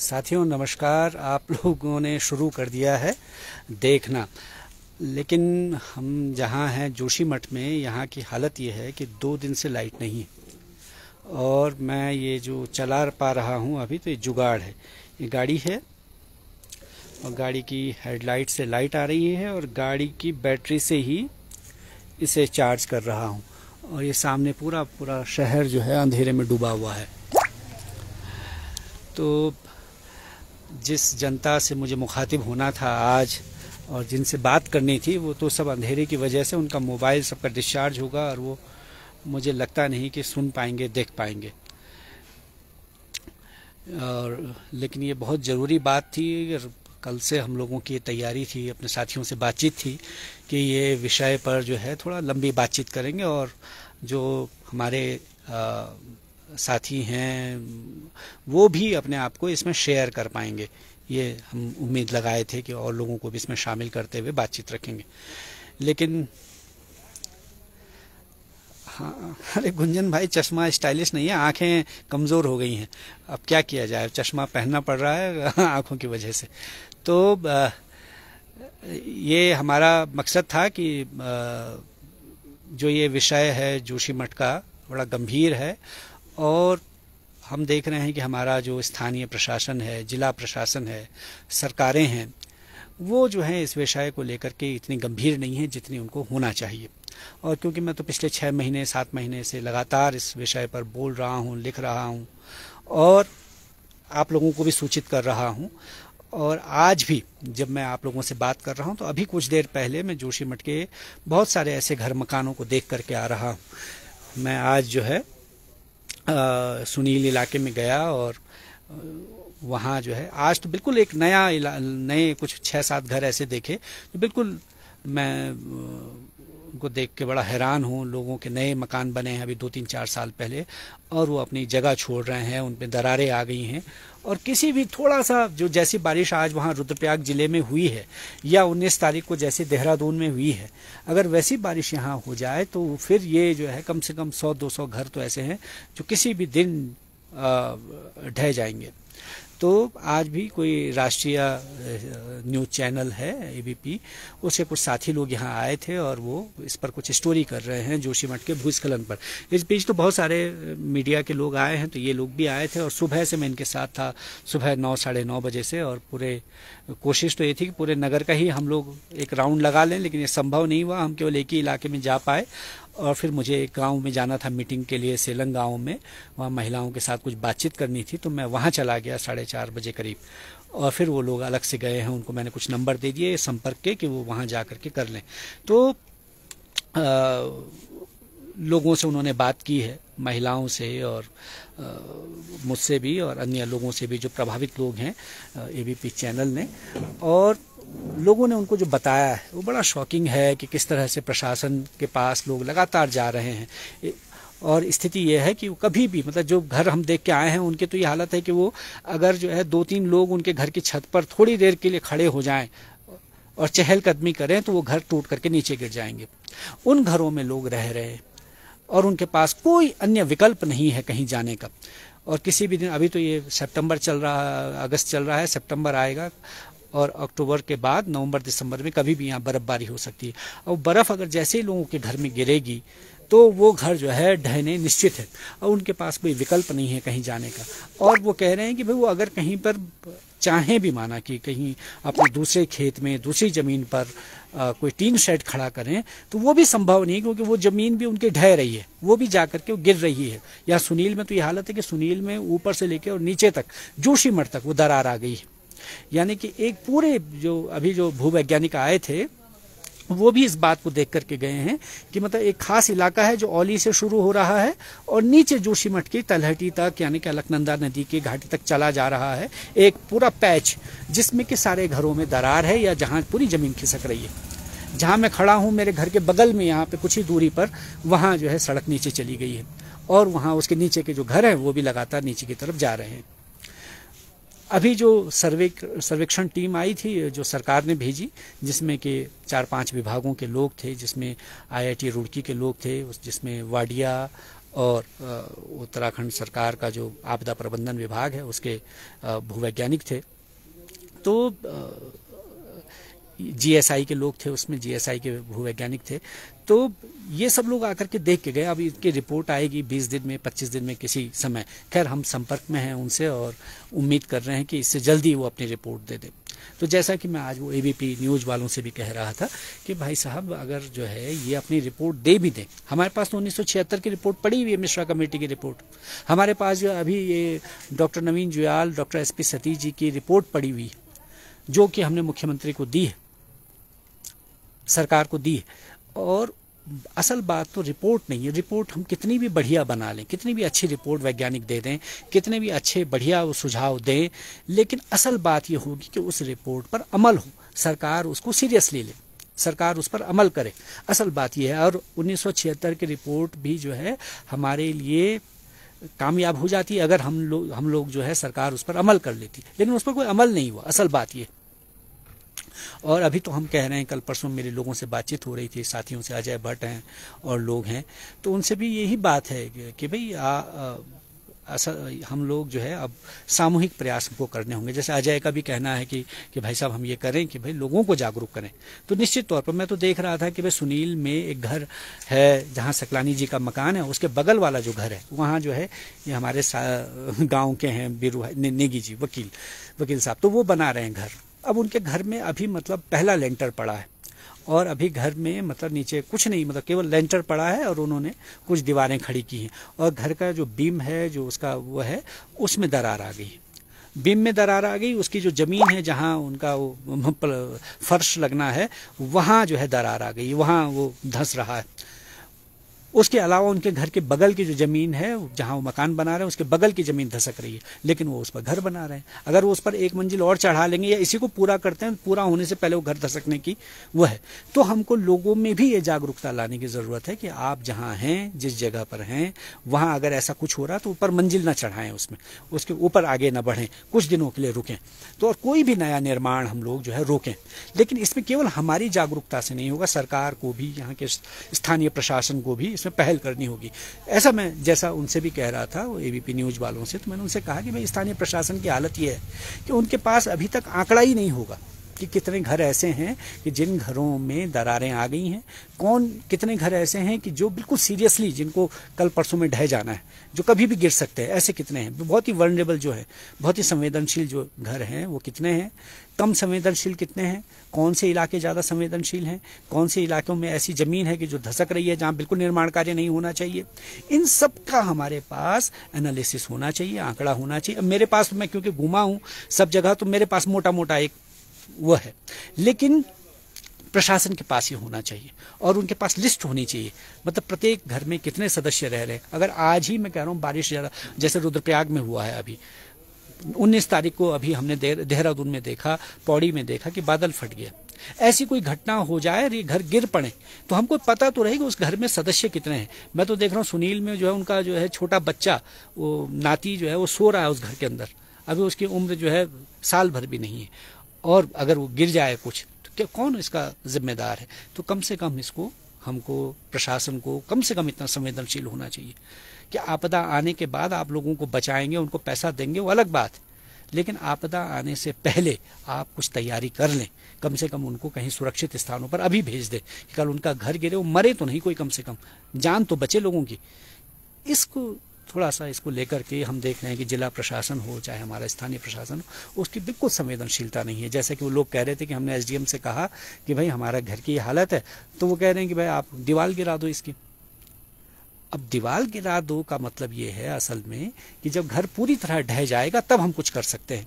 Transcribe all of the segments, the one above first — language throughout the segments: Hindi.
साथियों नमस्कार आप लोगों ने शुरू कर दिया है देखना लेकिन हम जहाँ हैं जोशी मठ में यहाँ की हालत ये है कि दो दिन से लाइट नहीं है और मैं ये जो चला पा रहा हूँ अभी तो ये जुगाड़ है ये गाड़ी है और गाड़ी की हेडलाइट से लाइट आ रही है और गाड़ी की बैटरी से ही इसे चार्ज कर रहा हूँ और ये सामने पूरा पूरा शहर जो है अंधेरे में डूबा हुआ है तो जिस जनता से मुझे मुखातिब होना था आज और जिनसे बात करनी थी वो तो सब अंधेरे की वजह से उनका मोबाइल सबका डिस्चार्ज होगा और वो मुझे लगता नहीं कि सुन पाएंगे देख पाएंगे और लेकिन ये बहुत ज़रूरी बात थी कल से हम लोगों की तैयारी थी अपने साथियों से बातचीत थी कि ये विषय पर जो है थोड़ा लंबी बातचीत करेंगे और जो हमारे आ, साथी हैं वो भी अपने आप को इसमें शेयर कर पाएंगे ये हम उम्मीद लगाए थे कि और लोगों को भी इसमें शामिल करते हुए बातचीत रखेंगे लेकिन हाँ अरे गुंजन भाई चश्मा स्टाइलिश नहीं है आंखें कमज़ोर हो गई हैं अब क्या किया जाए चश्मा पहनना पड़ रहा है आंखों की वजह से तो ये हमारा मकसद था कि जो ये विषय है जोशी मठ का बड़ा गंभीर है और हम देख रहे हैं कि हमारा जो स्थानीय प्रशासन है जिला प्रशासन है सरकारें हैं वो जो है इस विषय को लेकर के इतनी गंभीर नहीं है जितनी उनको होना चाहिए और क्योंकि मैं तो पिछले छः महीने सात महीने से लगातार इस विषय पर बोल रहा हूँ लिख रहा हूँ और आप लोगों को भी सूचित कर रहा हूँ और आज भी जब मैं आप लोगों से बात कर रहा हूँ तो अभी कुछ देर पहले मैं जोशीमठ के बहुत सारे ऐसे घर मकानों को देख करके आ रहा हूँ मैं आज जो है सुनील इलाके में गया और वहाँ जो है आज तो बिल्कुल एक नया नए कुछ छः सात घर ऐसे देखे तो बिल्कुल मैं को देख के बड़ा हैरान हूँ लोगों के नए मकान बने हैं अभी दो तीन चार साल पहले और वो अपनी जगह छोड़ रहे हैं उन पर दरारें आ गई हैं और किसी भी थोड़ा सा जो जैसी बारिश आज वहाँ रुद्रप्रयाग जिले में हुई है या उन्नीस तारीख को जैसे देहरादून में हुई है अगर वैसी बारिश यहाँ हो जाए तो फिर ये जो है कम से कम सौ दो सौ घर तो ऐसे हैं जो किसी भी दिन ढह जाएंगे तो आज भी कोई राष्ट्रीय न्यूज चैनल है एबीपी उसके कुछ साथी लोग यहाँ आए थे और वो इस पर कुछ स्टोरी कर रहे हैं जोशीमठ के भूस्खलन पर इस बीच तो बहुत सारे मीडिया के लोग आए हैं तो ये लोग भी आए थे और सुबह से मैं इनके साथ था सुबह नौ साढ़े नौ बजे से और पूरे कोशिश तो ये थी कि पूरे नगर का ही हम लोग एक राउंड लगा लें लेकिन ये संभव नहीं हुआ हम केवल एक ही इलाके में जा पाए और फिर मुझे एक गाँव में जाना था मीटिंग के लिए सेलंग गाँव में वहाँ महिलाओं के साथ कुछ बातचीत करनी थी तो मैं वहाँ चला गया साढ़े चार बजे करीब और फिर वो लोग अलग से गए हैं उनको मैंने कुछ नंबर दे दिए संपर्क के कि वो वहाँ जा करके कर लें तो आ, लोगों से उन्होंने बात की है महिलाओं से और मुझसे भी और अन्य लोगों से भी जो प्रभावित लोग हैं ए चैनल ने और लोगों ने उनको जो बताया है वो बड़ा शॉकिंग है कि किस तरह से प्रशासन के पास लोग लगातार जा रहे हैं और स्थिति यह है कि वो कभी भी मतलब जो घर हम देख के आए हैं उनके तो ये हालत है कि वो अगर जो है दो तीन लोग उनके घर की छत पर थोड़ी देर के लिए खड़े हो जाएं और चहलकदमी करें तो वो घर टूट करके नीचे गिर जाएंगे उन घरों में लोग रह रहे हैं और उनके पास कोई अन्य विकल्प नहीं है कहीं जाने का और किसी भी दिन अभी तो ये सितंबर चल रहा अगस्त चल रहा है सितंबर आएगा और अक्टूबर के बाद नवंबर दिसंबर में कभी भी यहाँ बर्फबारी हो सकती है और बर्फ़ अगर जैसे ही लोगों के घर में गिरेगी तो वो घर जो है ढहने निश्चित है और उनके पास कोई विकल्प नहीं है कहीं जाने का और वो कह रहे हैं कि भाई वो अगर कहीं पर चाहें भी माना कि कहीं अपने दूसरे खेत में दूसरी ज़मीन पर आ, कोई टीन शेड खड़ा करें तो वो भी संभव नहीं क्योंकि वो ज़मीन भी उनके ढह रही है वो भी जा करके गिर रही है या सुनील में तो ये हालत है कि सुनील में ऊपर से लेकर और नीचे तक जोशीमठ तक वो दरार आ गई है यानी कि एक पूरे जो अभी जो भूवैज्ञानिक आए थे वो भी इस बात को देख करके गए हैं कि मतलब एक खास इलाका है जो औली से शुरू हो रहा है और नीचे जोशीमठ की तलहटी तक यानी कि अलकनंदा नदी की घाटी तक चला जा रहा है एक पूरा पैच जिसमें कि सारे घरों में दरार है या जहां पूरी जमीन खिसक रही है जहां मैं खड़ा हूँ मेरे घर के बगल में यहाँ पे कुछ ही दूरी पर वहाँ जो है सड़क नीचे चली गई है और वहाँ उसके नीचे के जो घर हैं वो भी लगातार नीचे की तरफ जा रहे हैं अभी जो सर्वे सर्वेक्षण टीम आई थी जो सरकार ने भेजी जिसमें के चार पांच विभागों के लोग थे जिसमें आईआईटी रुड़की के लोग थे जिसमें वाडिया और उत्तराखंड सरकार का जो आपदा प्रबंधन विभाग है उसके भूवैज्ञानिक थे तो जीएसआई के लोग थे उसमें जीएसआई के भूवैज्ञानिक थे तो ये सब लोग आकर के देख के गए अब इनकी रिपोर्ट आएगी बीस दिन में पच्चीस दिन में किसी समय खैर हम संपर्क में हैं उनसे और उम्मीद कर रहे हैं कि इससे जल्दी वो अपनी रिपोर्ट दे दे तो जैसा कि मैं आज वो एबीपी न्यूज़ वालों से भी कह रहा था कि भाई साहब अगर जो है ये अपनी रिपोर्ट दे भी दें हमारे पास तो उन्नीस की रिपोर्ट पड़ी हुई है मिश्रा कमेटी की रिपोर्ट हमारे पास जो अभी ये doctor Naveen Juyal doctor S Satish ji की रिपोर्ट पड़ी हुई जो कि हमने मुख्यमंत्री को दी है सरकार को दी है और असल बात तो रिपोर्ट नहीं है रिपोर्ट हम कितनी भी बढ़िया बना लें कितनी भी अच्छी रिपोर्ट वैज्ञानिक दे दें कितने भी अच्छे बढ़िया सुझाव दें लेकिन असल बात यह होगी कि उस रिपोर्ट पर अमल हो सरकार उसको सीरियसली ले सरकार उस पर अमल करे असल बात यह है और उन्नीस की रिपोर्ट भी जो है हमारे लिए कामयाब हो जाती अगर हम लोग हम लोग जो है सरकार उस पर अमल कर लेती लेकिन उस पर कोई अमल नहीं हुआ असल बात यह और अभी तो हम कह रहे हैं कल परसों मेरे लोगों से बातचीत हो रही थी साथियों से अजय भट्ट हैं और लोग हैं तो उनसे भी यही बात है कि भाई आ, आ, असल हम लोग जो है अब सामूहिक प्रयास को करने होंगे जैसे अजय का भी कहना है कि कि भाई साहब हम ये करें कि भाई लोगों को जागरूक करें तो निश्चित तौर पर मैं तो देख रहा था कि भाई सुनील में एक घर है जहाँ सकलानी जी का मकान है उसके बगल वाला जो घर है वहाँ जो है ये हमारे गाँव के हैं बीरू ने, नेगी जी वकील वकील साहब तो वो बना रहे हैं घर अब उनके घर में अभी मतलब पहला लेंटर पड़ा है और अभी घर में मतलब नीचे कुछ नहीं मतलब केवल लेंटर पड़ा है और उन्होंने कुछ दीवारें खड़ी की हैं और घर का जो बीम है जो उसका वो है उसमें दरार आ गई बीम में दरार आ गई उसकी जो ज़मीन है जहाँ उनका वो मतलब फर्श लगना है वहाँ जो है दरार आ गई वहाँ वो धंस रहा है उसके अलावा उनके घर के बगल की जो ज़मीन है जहाँ वो मकान बना रहे हैं उसके बगल की ज़मीन धसक रही है लेकिन वो उस पर घर बना रहे हैं अगर वो उस पर एक मंजिल और चढ़ा लेंगे या इसी को पूरा करते हैं पूरा होने से पहले वो घर धसकने की वो है तो हमको लोगों में भी ये जागरूकता लाने की ज़रूरत है कि आप जहाँ हैं जिस जगह पर हैं वहाँ अगर ऐसा कुछ हो रहा तो ऊपर मंजिल ना चढ़ाएं उसमें उसके ऊपर आगे ना बढ़ें कुछ दिनों के लिए रुकें तो और कोई भी नया निर्माण हम लोग जो है रोकें लेकिन इसमें केवल हमारी जागरूकता से नहीं होगा सरकार को भी यहाँ के स्थानीय प्रशासन को भी इसमें पहल करनी होगी ऐसा मैं जैसा उनसे भी कह रहा था वो एबीपी न्यूज वालों से तो मैंने उनसे कहा कि भाई स्थानीय प्रशासन की हालत ये है कि उनके पास अभी तक आंकड़ा ही नहीं होगा कि कितने घर ऐसे हैं कि जिन घरों में दरारें आ गई हैं कौन कितने घर ऐसे हैं कि जो बिल्कुल सीरियसली जिनको कल परसों में ढह जाना है जो कभी भी गिर सकते हैं ऐसे कितने हैं बहुत ही वर्नरेबल जो है बहुत ही संवेदनशील जो घर हैं वो कितने हैं कम संवेदनशील कितने हैं कौन से इलाके ज़्यादा संवेदनशील हैं कौन से इलाकों में ऐसी ज़मीन है कि जो धसक रही है जहाँ बिल्कुल निर्माण कार्य नहीं होना चाहिए इन सब का हमारे पास एनालिसिस होना चाहिए आंकड़ा होना चाहिए अब मेरे पास तो मैं क्योंकि घूमा हूँ सब जगह तो मेरे पास मोटा मोटा एक वह है लेकिन प्रशासन के पास ही होना चाहिए और उनके पास लिस्ट होनी चाहिए मतलब प्रत्येक घर में कितने सदस्य रह रहे हैं अगर आज ही मैं कह रहा हूँ बारिश ज़्यादा जैसे रुद्रप्रयाग में हुआ है अभी उन्नीस तारीख को अभी हमने देहरादून में देखा पौड़ी में देखा कि बादल फट गया ऐसी कोई घटना हो जाए और ये घर गिर पड़े तो हमको पता तो रहेगा उस घर में सदस्य कितने हैं मैं तो देख रहा हूँ सुनील में जो है उनका जो है छोटा बच्चा वो नाती जो है वो सो रहा है उस घर के अंदर अभी उसकी उम्र जो है साल भर भी नहीं है और अगर वो गिर जाए कुछ तो क्या कौन इसका जिम्मेदार है तो कम से कम इसको हमको प्रशासन को कम से कम इतना संवेदनशील होना चाहिए कि आपदा आने के बाद आप लोगों को बचाएंगे उनको पैसा देंगे वो अलग बात है लेकिन आपदा आने से पहले आप कुछ तैयारी कर लें कम से कम उनको कहीं सुरक्षित स्थानों पर अभी भेज दें कल उनका घर गिरे वो मरे तो नहीं कोई कम से कम जान तो बचे लोगों की इसको थोड़ा सा इसको लेकर के हम देख रहे हैं कि जिला प्रशासन हो चाहे हमारा स्थानीय प्रशासन हो उसकी बिल्कुल संवेदनशीलता नहीं है जैसे कि वो लोग कह रहे थे कि हमने एसडीएम से कहा कि भाई हमारा घर की हालत है तो वो कह रहे हैं कि भाई आप दीवार गिरा दो इसकी अब दीवाल गिरा दो का मतलब ये है असल में कि जब घर पूरी तरह ढह जाएगा तब हम कुछ कर सकते हैं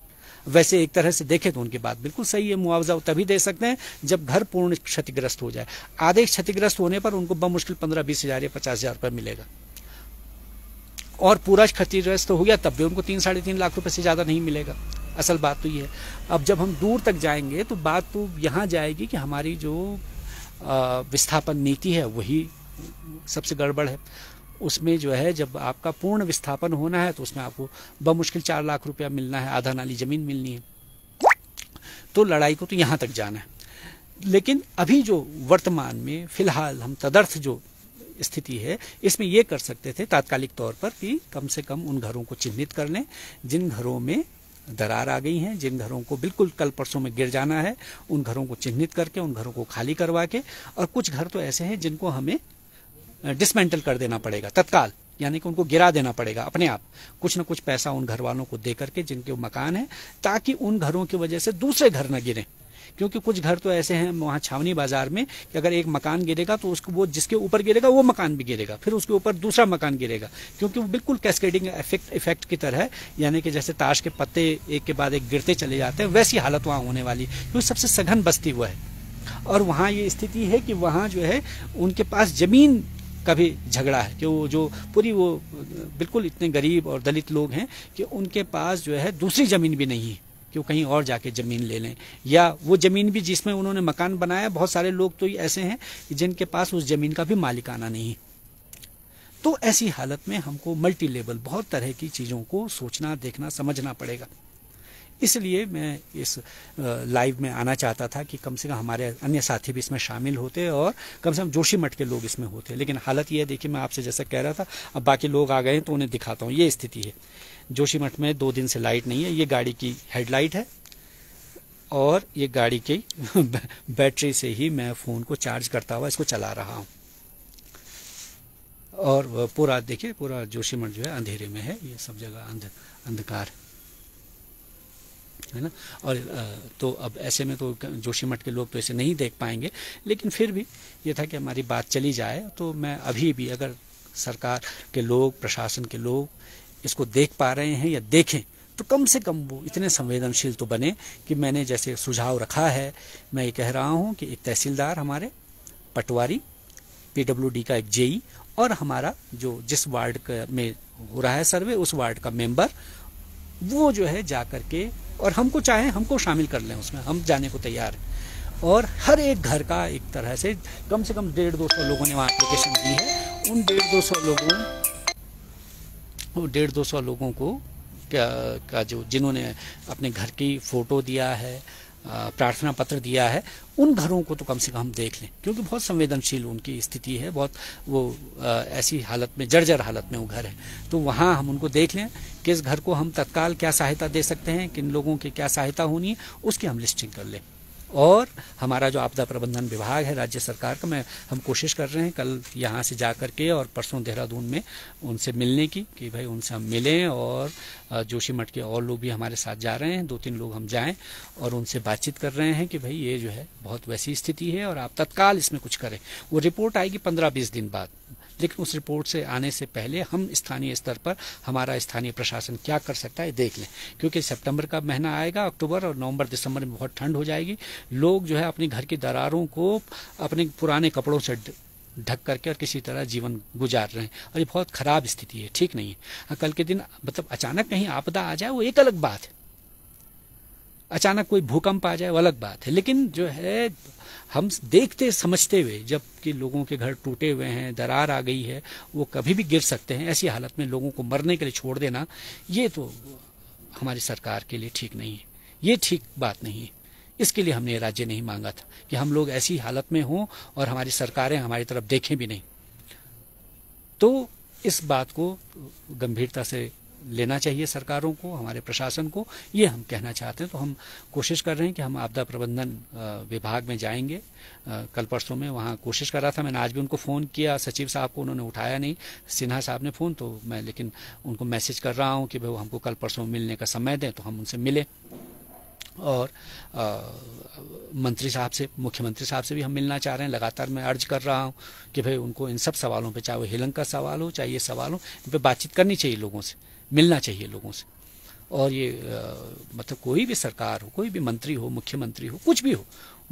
वैसे एक तरह से देखें तो उनकी बात बिल्कुल सही है मुआवजा तभी दे सकते हैं जब घर पूर्ण क्षतिग्रस्त हो जाए आधे क्षतिग्रस्त होने पर उनको बमुश्किल पंद्रह बीस हजार या पचास हजार रुपये मिलेगा और पूरा क्षतिग्रस्त हो गया तब भी उनको तीन साढ़े तीन लाख रुपए से ज़्यादा नहीं मिलेगा असल बात तो ये है अब जब हम दूर तक जाएंगे तो बात तो यहाँ जाएगी कि हमारी जो विस्थापन नीति है वही सबसे गड़बड़ है उसमें जो है जब आपका पूर्ण विस्थापन होना है तो उसमें आपको बमुश्किल चार लाख रुपया मिलना है आधा नाली ज़मीन मिलनी है तो लड़ाई को तो यहाँ तक जाना है लेकिन अभी जो वर्तमान में फ़िलहाल हम तदर्थ जो स्थिति है इसमें ये कर सकते थे तात्कालिक तौर पर कि कम से कम उन घरों को चिन्हित कर लें जिन घरों में दरार आ गई हैं जिन घरों को बिल्कुल कल परसों में गिर जाना है उन घरों को चिन्हित करके उन घरों को खाली करवा के और कुछ घर तो ऐसे हैं जिनको हमें डिसमेंटल कर देना पड़ेगा तत्काल यानी कि उनको गिरा देना पड़ेगा अपने आप कुछ ना कुछ पैसा उन घर वालों को दे करके जिनके मकान है ताकि उन घरों की वजह से दूसरे घर न गिरें क्योंकि कुछ घर तो ऐसे हैं वहाँ छावनी बाजार में कि अगर एक मकान गिरेगा तो उसको वो जिसके ऊपर गिरेगा वो मकान भी गिरेगा फिर उसके ऊपर दूसरा मकान गिरेगा क्योंकि वो बिल्कुल कैस्केडिंग इफेक्ट इफेक्ट की तरह यानी कि जैसे ताश के पत्ते एक के बाद एक गिरते चले जाते हैं वैसी हालत वहाँ होने वाली क्योंकि तो सबसे सघन बस्ती हुआ है और वहाँ ये स्थिति है कि वहाँ जो है उनके पास जमीन का भी झगड़ा है कि वो जो पूरी वो बिल्कुल इतने गरीब और दलित लोग हैं कि उनके पास जो है दूसरी ज़मीन भी नहीं है कि वो कहीं और जाके ज़मीन ले लें या वो ज़मीन भी जिसमें उन्होंने मकान बनाया बहुत सारे लोग तो ऐसे हैं जिनके पास उस ज़मीन का भी मालिकाना नहीं तो ऐसी हालत में हमको मल्टी लेवल बहुत तरह की चीज़ों को सोचना देखना समझना पड़ेगा इसलिए मैं इस लाइव में आना चाहता था कि कम से कम हमारे अन्य साथी भी इसमें शामिल होते और कम से कम जोशी मठ के लोग इसमें होते लेकिन हालत यह है देखिए मैं आपसे जैसा कह रहा था अब बाकी लोग आ गए तो उन्हें दिखाता हूँ ये स्थिति है जोशीमठ में दो दिन से लाइट नहीं है ये गाड़ी की हेडलाइट है और ये गाड़ी की बैटरी से ही मैं फ़ोन को चार्ज करता हुआ इसको चला रहा हूँ और पूरा देखिए पूरा जोशीमठ जो है अंधेरे में है ये सब जगह अंध अंधकार है ना और तो अब ऐसे में तो जोशीमठ के लोग तो ऐसे नहीं देख पाएंगे लेकिन फिर भी ये था कि हमारी बात चली जाए तो मैं अभी भी अगर सरकार के लोग प्रशासन के लोग इसको देख पा रहे हैं या देखें तो कम से कम वो इतने संवेदनशील तो बने कि मैंने जैसे सुझाव रखा है मैं ये कह रहा हूँ कि एक तहसीलदार हमारे पटवारी पीडब्ल्यूडी का एक जेई और हमारा जो जिस वार्ड में हो रहा है सर्वे उस वार्ड का मेंबर वो जो है जा करके और हमको चाहे हमको शामिल कर लें उसमें हम जाने को तैयार हैं और हर एक घर का एक तरह से कम से कम डेढ़ दो सौ लोगों ने वहाँ एप्लीकेशन दी है उन डेढ़ दो सौ लोगों डेढ़ दो सौ लोगों को का, का जो जिन्होंने अपने घर की फ़ोटो दिया है प्रार्थना पत्र दिया है उन घरों को तो कम से कम देख लें क्योंकि बहुत संवेदनशील उनकी स्थिति है बहुत वो ऐसी हालत में जर्जर हालत में वो घर है तो वहाँ हम उनको देख लें किस घर को हम तत्काल क्या सहायता दे सकते हैं किन लोगों की क्या सहायता होनी है उसकी हम लिस्टिंग कर लें और हमारा जो आपदा प्रबंधन विभाग है राज्य सरकार का मैं हम कोशिश कर रहे हैं कल यहाँ से जा करके और परसों देहरादून में उनसे मिलने की कि भाई उनसे हम मिलें और जोशीमठ के और लोग भी हमारे साथ जा रहे हैं दो तीन लोग हम जाएं और उनसे बातचीत कर रहे हैं कि भाई ये जो है बहुत वैसी स्थिति है और आप तत्काल इसमें कुछ करें वो रिपोर्ट आएगी पंद्रह बीस दिन बाद लेकिन उस रिपोर्ट से आने से पहले हम स्थानीय स्तर पर हमारा स्थानीय प्रशासन क्या कर सकता है देख लें क्योंकि सितंबर का महीना आएगा अक्टूबर और नवंबर दिसंबर में बहुत ठंड हो जाएगी लोग जो है अपने घर की दरारों को अपने पुराने कपड़ों से ढक करके और किसी तरह जीवन गुजार रहे हैं और ये बहुत खराब स्थिति है ठीक नहीं है कल के दिन मतलब अचानक कहीं आपदा आ जाए वो एक अलग बात है अचानक कोई भूकंप आ जाए वो अलग बात है लेकिन जो है हम देखते समझते हुए जबकि लोगों के घर टूटे हुए हैं दरार आ गई है वो कभी भी गिर सकते हैं ऐसी हालत में लोगों को मरने के लिए छोड़ देना ये तो हमारी सरकार के लिए ठीक नहीं है ये ठीक बात नहीं है इसके लिए हमने राज्य नहीं मांगा था कि हम लोग ऐसी हालत में हों और हमारी सरकारें हमारी तरफ देखें भी नहीं तो इस बात को गंभीरता से लेना चाहिए सरकारों को हमारे प्रशासन को ये हम कहना चाहते हैं तो हम कोशिश कर रहे हैं कि हम आपदा प्रबंधन विभाग में जाएंगे कल परसों में वहाँ कोशिश कर रहा था मैंने आज भी उनको फ़ोन किया सचिव साहब को उन्होंने उठाया नहीं सिन्हा साहब ने फ़ोन तो मैं लेकिन उनको मैसेज कर रहा हूँ कि भाई हमको कल परसों मिलने का समय दें तो हम उनसे मिलें और आ, मंत्री साहब से मुख्यमंत्री साहब से भी हम मिलना चाह रहे हैं लगातार मैं अर्ज कर रहा हूँ कि भाई उनको इन सब सवालों पे चाहे वो हिलंग का सवाल हो चाहे ये सवाल हो इन पर बातचीत करनी चाहिए लोगों से मिलना चाहिए लोगों से और ये आ, मतलब कोई भी सरकार हो कोई भी मंत्री हो मुख्यमंत्री हो कुछ भी हो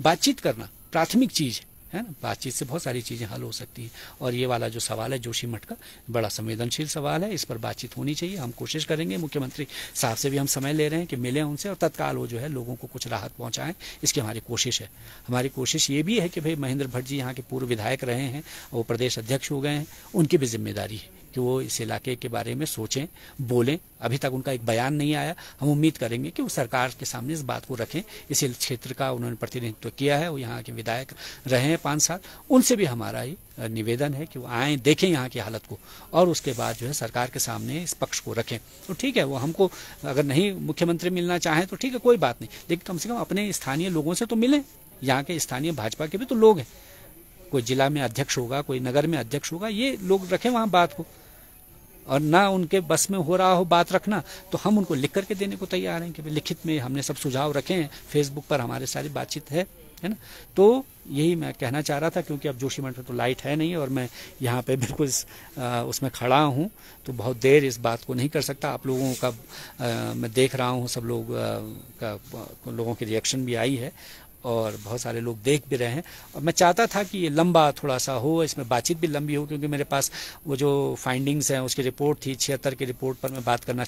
बातचीत करना प्राथमिक चीज़ है है ना बातचीत से बहुत सारी चीज़ें हल हो सकती हैं और ये वाला जो सवाल है जोशी मठ का बड़ा संवेदनशील सवाल है इस पर बातचीत होनी चाहिए हम कोशिश करेंगे मुख्यमंत्री साहब से भी हम समय ले रहे हैं कि मिलें उनसे और तत्काल वो जो है लोगों को कुछ राहत पहुंचाएं इसकी हमारी कोशिश है हमारी कोशिश ये भी है कि भाई महेंद्र भट्ट जी यहाँ के पूर्व विधायक रहे हैं वो प्रदेश अध्यक्ष हो गए हैं उनकी भी जिम्मेदारी है कि वो इस इलाके के बारे में सोचें बोलें अभी तक उनका एक बयान नहीं आया हम उम्मीद करेंगे कि वो सरकार के सामने इस बात को रखें इस क्षेत्र का उन्होंने प्रतिनिधित्व किया है वो यहाँ के विधायक रहे हैं पाँच साल उनसे भी हमारा ही निवेदन है कि वो आए देखें यहाँ की हालत को और उसके बाद जो है सरकार के सामने इस पक्ष को रखें तो ठीक है वो हमको अगर नहीं मुख्यमंत्री मिलना चाहें तो ठीक है कोई बात नहीं लेकिन कम से कम अपने स्थानीय लोगों से तो मिलें यहाँ के स्थानीय भाजपा के भी तो लोग हैं कोई जिला में अध्यक्ष होगा कोई नगर में अध्यक्ष होगा ये लोग रखें वहाँ बात को और ना उनके बस में हो रहा हो बात रखना तो हम उनको लिख करके देने को तैयार हैं कि लिखित में हमने सब सुझाव रखे हैं फेसबुक पर हमारे सारी बातचीत है है ना तो यही मैं कहना चाह रहा था क्योंकि अब जोशी मंडल तो लाइट है नहीं और मैं यहाँ पे बिल्कुल इस, आ, उसमें खड़ा हूँ तो बहुत देर इस बात को नहीं कर सकता आप लोगों का आ, मैं देख रहा हूँ सब लोग आ, का लोगों की रिएक्शन भी आई है और बहुत सारे लोग देख भी रहे हैं और मैं चाहता था कि ये लंबा थोड़ा सा हो इसमें बातचीत भी लंबी हो क्योंकि मेरे पास वो जो फाइंडिंग्स हैं उसकी रिपोर्ट थी छिहत्तर की रिपोर्ट पर मैं बात करना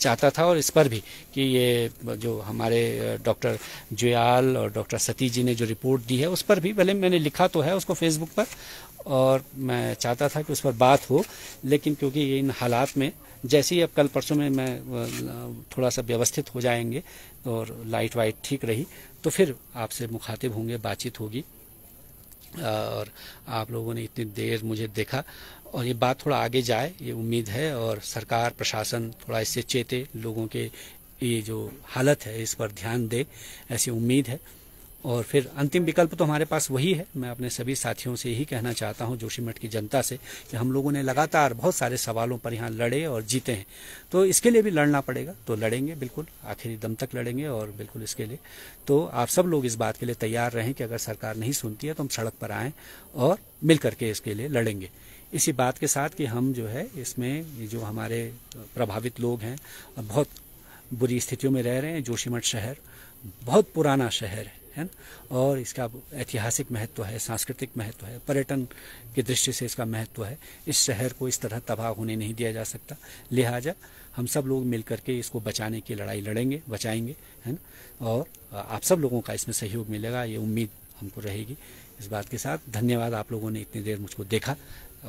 चाहता था और इस पर भी कि ये जो हमारे डॉक्टर जुयाल और डॉक्टर सतीश जी ने जो रिपोर्ट दी है उस पर भी भले मैंने लिखा तो है उसको फेसबुक पर और मैं चाहता था कि उस पर बात हो लेकिन क्योंकि इन हालात में जैसे ही अब कल परसों में मैं थोड़ा सा व्यवस्थित हो जाएंगे और लाइट वाइट ठीक रही तो फिर आपसे मुखातिब होंगे बातचीत होगी और आप लोगों ने इतनी देर मुझे देखा और ये बात थोड़ा आगे जाए ये उम्मीद है और सरकार प्रशासन थोड़ा इससे चेते लोगों के ये जो हालत है इस पर ध्यान दे ऐसी उम्मीद है और फिर अंतिम विकल्प तो हमारे पास वही है मैं अपने सभी साथियों से यही कहना चाहता हूं जोशीमठ की जनता से कि हम लोगों ने लगातार बहुत सारे सवालों पर यहाँ लड़े और जीते हैं तो इसके लिए भी लड़ना पड़ेगा तो लड़ेंगे बिल्कुल आखिरी दम तक लड़ेंगे और बिल्कुल इसके लिए तो आप सब लोग इस बात के लिए तैयार रहें कि अगर सरकार नहीं सुनती है तो हम सड़क पर आएँ और मिल करके इसके लिए लड़ेंगे इसी बात के साथ कि हम जो है इसमें जो हमारे प्रभावित लोग हैं बहुत बुरी स्थितियों में रह रहे हैं जोशीमठ शहर बहुत पुराना शहर है है ना और इसका ऐतिहासिक महत्व तो है सांस्कृतिक महत्व तो है पर्यटन की दृष्टि से इसका महत्व तो है इस शहर को इस तरह तबाह होने नहीं दिया जा सकता लिहाजा हम सब लोग मिल करके इसको बचाने की लड़ाई लड़ेंगे बचाएंगे है ना और आप सब लोगों का इसमें सहयोग मिलेगा ये उम्मीद हमको रहेगी इस बात के साथ धन्यवाद आप लोगों ने इतनी देर मुझको देखा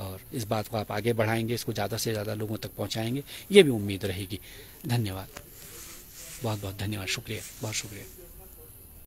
और इस बात को आप आगे बढ़ाएंगे इसको ज़्यादा से ज़्यादा लोगों तक पहुँचाएंगे ये भी उम्मीद रहेगी धन्यवाद बहुत बहुत धन्यवाद शुक्रिया बहुत शुक्रिया